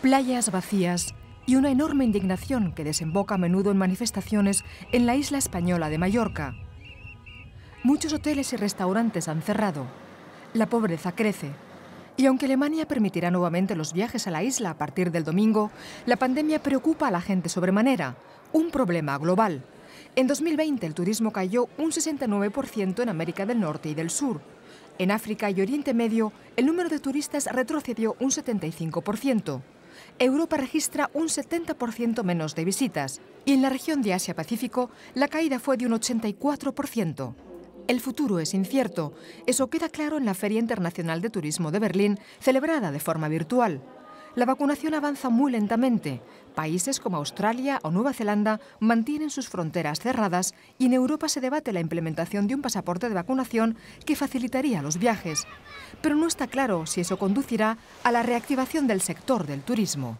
playas vacías y una enorme indignación que desemboca a menudo en manifestaciones en la isla española de Mallorca. Muchos hoteles y restaurantes han cerrado. La pobreza crece. Y aunque Alemania permitirá nuevamente los viajes a la isla a partir del domingo, la pandemia preocupa a la gente sobremanera, un problema global. En 2020 el turismo cayó un 69% en América del Norte y del Sur. En África y Oriente Medio, el número de turistas retrocedió un 75%. Europa registra un 70% menos de visitas y en la región de Asia-Pacífico la caída fue de un 84%. El futuro es incierto, eso queda claro en la Feria Internacional de Turismo de Berlín, celebrada de forma virtual. La vacunación avanza muy lentamente. Países como Australia o Nueva Zelanda mantienen sus fronteras cerradas y en Europa se debate la implementación de un pasaporte de vacunación que facilitaría los viajes. Pero no está claro si eso conducirá a la reactivación del sector del turismo.